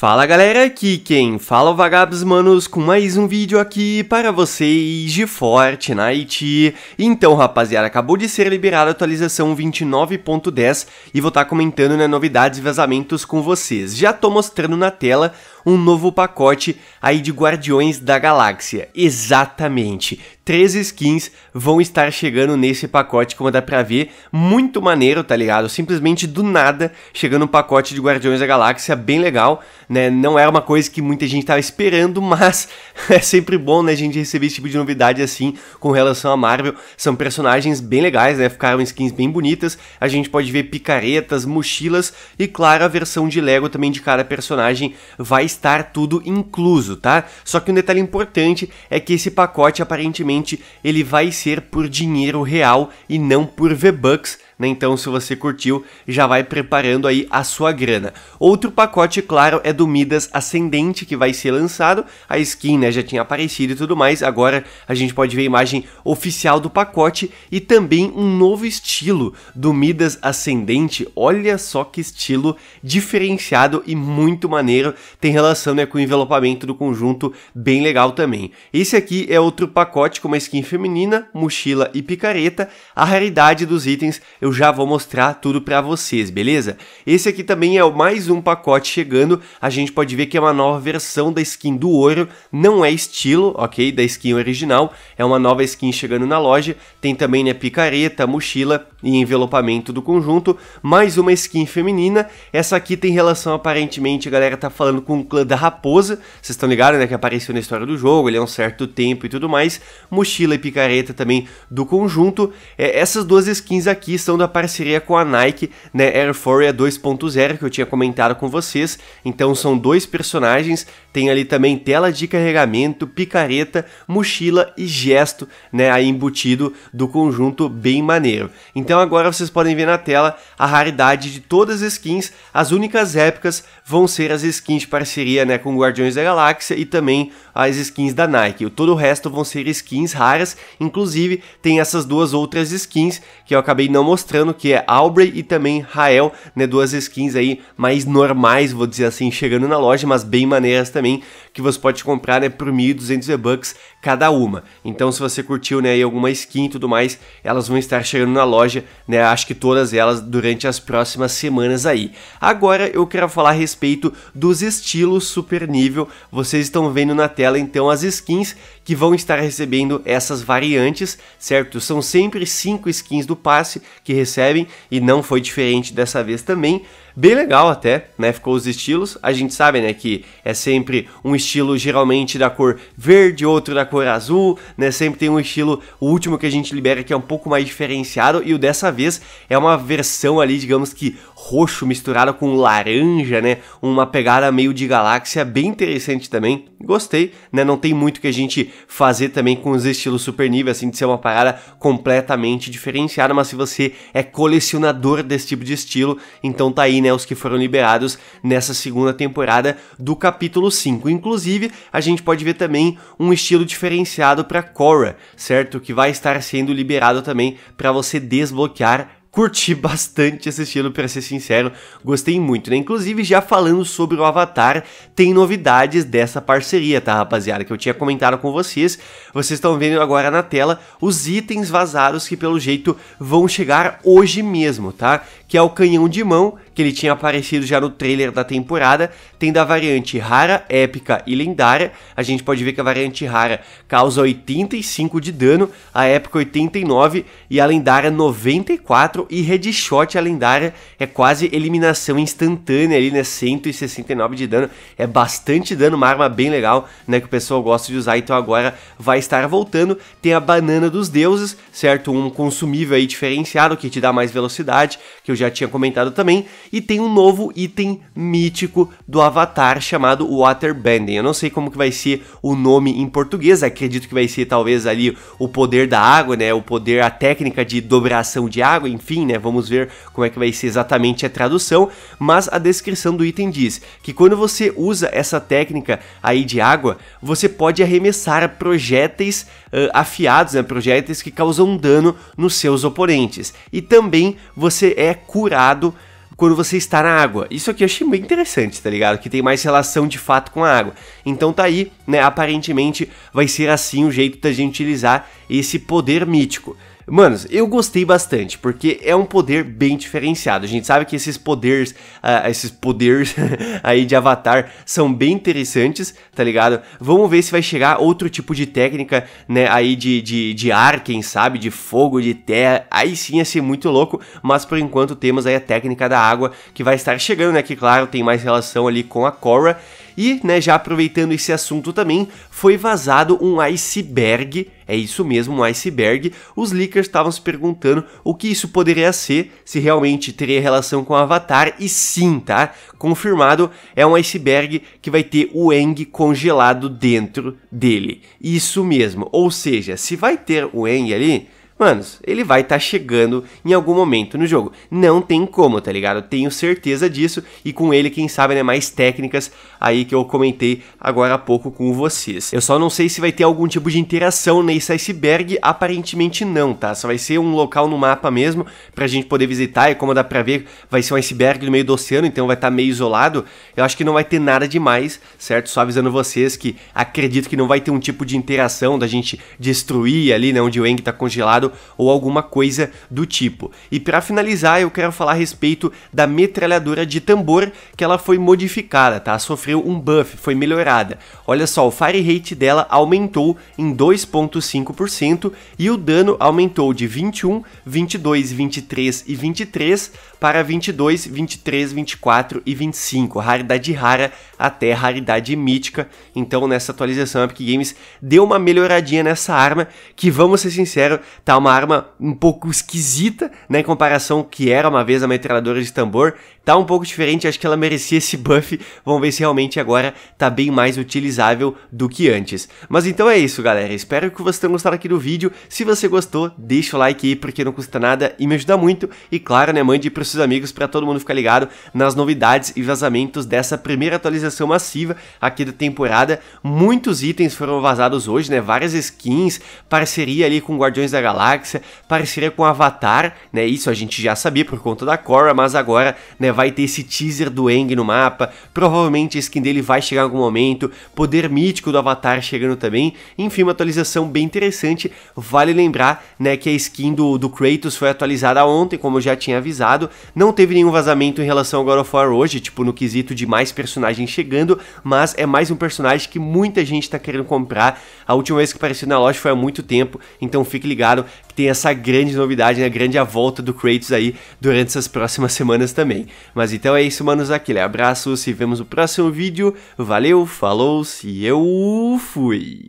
Fala galera, aqui quem fala é o Vagabos Manos com mais um vídeo aqui para vocês de Fortnite. Então rapaziada, acabou de ser liberada a atualização 29.10 e vou estar tá comentando né, novidades e vazamentos com vocês. Já tô mostrando na tela um novo pacote aí de Guardiões da Galáxia. Exatamente, três skins vão estar chegando nesse pacote, como dá pra ver, muito maneiro, tá ligado? Simplesmente do nada, chegando um pacote de Guardiões da Galáxia bem legal, né? Não era é uma coisa que muita gente estava tá esperando, mas é sempre bom, né, a gente receber esse tipo de novidade assim com relação a Marvel. São personagens bem legais, né? Ficaram skins bem bonitas. A gente pode ver picaretas, mochilas e, claro, a versão de Lego também de cada personagem vai estar tudo incluso, tá? Só que um detalhe importante é que esse pacote aparentemente ele vai ser por dinheiro real e não por V-Bucks né? Então, se você curtiu, já vai preparando aí a sua grana. Outro pacote, claro, é do Midas Ascendente, que vai ser lançado. A skin, né, já tinha aparecido e tudo mais. Agora a gente pode ver a imagem oficial do pacote e também um novo estilo do Midas Ascendente. Olha só que estilo diferenciado e muito maneiro. Tem relação, né, com o envelopamento do conjunto, bem legal também. Esse aqui é outro pacote com uma skin feminina, mochila e picareta. A raridade dos itens eu eu já vou mostrar tudo para vocês, beleza? Esse aqui também é mais um pacote chegando, a gente pode ver que é uma nova versão da skin do ouro, não é estilo, ok, da skin original, é uma nova skin chegando na loja, tem também né, picareta, mochila e envelopamento do conjunto, mais uma skin feminina, essa aqui tem relação aparentemente, a galera tá falando com o clã da raposa, vocês estão ligados né, que apareceu na história do jogo, ele é um certo tempo e tudo mais, mochila e picareta também do conjunto, é, essas duas skins aqui são da parceria com a Nike, né, Force 2.0, que eu tinha comentado com vocês. Então são dois personagens, tem ali também tela de carregamento, picareta, mochila e gesto, né, aí embutido do conjunto bem maneiro. Então agora vocês podem ver na tela a raridade de todas as skins, as únicas épicas vão ser as skins de parceria, né, com Guardiões da Galáxia e também as skins da Nike. Todo o resto vão ser skins raras, inclusive tem essas duas outras skins que eu acabei não mostrando mostrando que é Aubrey e também Rael, né, duas skins aí mais normais, vou dizer assim, chegando na loja, mas bem maneiras também, que você pode comprar né, por 1.200 V-Bucks cada uma. Então, se você curtiu né, alguma skin e tudo mais, elas vão estar chegando na loja, né, acho que todas elas durante as próximas semanas aí. Agora eu quero falar a respeito dos estilos super nível, vocês estão vendo na tela então as skins que vão estar recebendo essas variantes, certo? São sempre 5 skins do passe que recebem e não foi diferente dessa vez também bem legal até, né? Ficou os estilos. A gente sabe, né, que é sempre um estilo geralmente da cor verde, outro da cor azul, né? Sempre tem um estilo, o último que a gente libera que é um pouco mais diferenciado e o dessa vez é uma versão ali, digamos que roxo misturado com laranja, né? Uma pegada meio de galáxia, bem interessante também. Gostei, né? Não tem muito que a gente fazer também com os estilos super nível, assim, de ser uma parada completamente diferenciada, mas se você é colecionador desse tipo de estilo, então tá aí né, os que foram liberados nessa segunda temporada do capítulo 5. Inclusive, a gente pode ver também um estilo diferenciado para Cora, certo? Que vai estar sendo liberado também para você desbloquear curti bastante esse estilo, para ser sincero, gostei muito, né? Inclusive, já falando sobre o Avatar, tem novidades dessa parceria, tá, rapaziada? Que eu tinha comentado com vocês. Vocês estão vendo agora na tela os itens vazados que, pelo jeito, vão chegar hoje mesmo, tá? Que é o canhão de mão que ele tinha aparecido já no trailer da temporada, tem da variante rara, épica e lendária. A gente pode ver que a variante rara causa 85 de dano, a épica 89 e a lendária 94 e headshot a lendária é quase eliminação instantânea ali, né? 169 de dano, é bastante dano, uma arma bem legal, né, que o pessoal gosta de usar. Então agora vai estar voltando. Tem a banana dos deuses, certo? Um consumível aí diferenciado que te dá mais velocidade, que eu já tinha comentado também e tem um novo item mítico do Avatar chamado Waterbending. Eu não sei como que vai ser o nome em português, acredito que vai ser talvez ali o poder da água, né? O poder, a técnica de dobração de água, enfim, né? Vamos ver como é que vai ser exatamente a tradução. Mas a descrição do item diz que quando você usa essa técnica aí de água, você pode arremessar projéteis uh, afiados, né? Projéteis que causam dano nos seus oponentes. E também você é curado quando você está na água. Isso aqui eu achei bem interessante, tá ligado? Que tem mais relação de fato com a água. Então tá aí, né? Aparentemente vai ser assim o jeito da gente utilizar esse poder mítico. Manos, eu gostei bastante, porque é um poder bem diferenciado. A gente sabe que esses poderes, uh, ah, esses poderes aí de Avatar são bem interessantes, tá ligado? Vamos ver se vai chegar outro tipo de técnica, né, aí de, de, de ar, quem sabe, de fogo, de terra. Aí sim ia ser muito louco, mas por enquanto temos aí a técnica da água que vai estar chegando, né, que claro, tem mais relação ali com a Korra. E, né, já aproveitando esse assunto também, foi vazado um iceberg, é isso mesmo, um iceberg. Os leakers estavam se perguntando o que isso poderia ser, se realmente teria relação com o Avatar, e sim, tá? Confirmado, é um iceberg que vai ter o Eng congelado dentro dele. Isso mesmo, ou seja, se vai ter o Eng ali Manos, ele vai estar tá chegando em algum momento no jogo. Não tem como, tá ligado? Tenho certeza disso. E com ele, quem sabe, né? Mais técnicas aí que eu comentei agora há pouco com vocês. Eu só não sei se vai ter algum tipo de interação nesse iceberg. Aparentemente não, tá? Só vai ser um local no mapa mesmo pra gente poder visitar. E como dá pra ver, vai ser um iceberg no meio do oceano, então vai estar tá meio isolado. Eu acho que não vai ter nada demais, certo? Só avisando vocês que acredito que não vai ter um tipo de interação da gente destruir ali, né? Onde o Eng tá congelado ou alguma coisa do tipo. E para finalizar, eu quero falar a respeito da metralhadora de tambor que ela foi modificada, tá? Sofreu um buff, foi melhorada. Olha só, o fire rate dela aumentou em 2.5% e o dano aumentou de 21, 22, 23 e 23 para 22, 23, 24 e 25. Raridade rara até raridade mítica. Então nessa atualização a Epic Games deu uma melhoradinha nessa arma, que vamos ser sinceros, tá uma arma um pouco esquisita, né, em comparação que era uma vez a metralhadora de tambor. Tá um pouco diferente, acho que ela merecia esse buff. Vamos ver se realmente agora tá bem mais utilizável do que antes. Mas então é isso, galera. Espero que vocês tenham gostado aqui do vídeo. Se você gostou, deixa o like aí porque não custa nada e me ajuda muito. E claro, né, mande pros seus amigos para todo mundo ficar ligado nas novidades e vazamentos dessa primeira atualização massiva aqui da temporada. Muitos itens foram vazados hoje, né? Várias skins, parceria ali com Guardiões da Galáxia, parceria com Avatar, né? Isso a gente já sabia por conta da Korra, mas agora, né, vai ter esse teaser do Eng no mapa. Provavelmente a skin dele vai chegar em algum momento, poder mítico do Avatar chegando também. Enfim, uma atualização bem interessante. Vale lembrar, né, que a skin do, do Kratos foi atualizada ontem, como eu já tinha avisado, não teve nenhum vazamento em relação ao God of War hoje, tipo no quesito de mais personagens chegando, mas é mais um personagem que muita gente está querendo comprar. A última vez que apareceu na loja foi há muito tempo, então fique ligado que tem essa grande novidade, né? Grande a volta do Kratos aí durante essas próximas semanas também. Mas então é isso, manos. Aquele abraço, se vemos no próximo vídeo. Valeu, falou, se eu fui!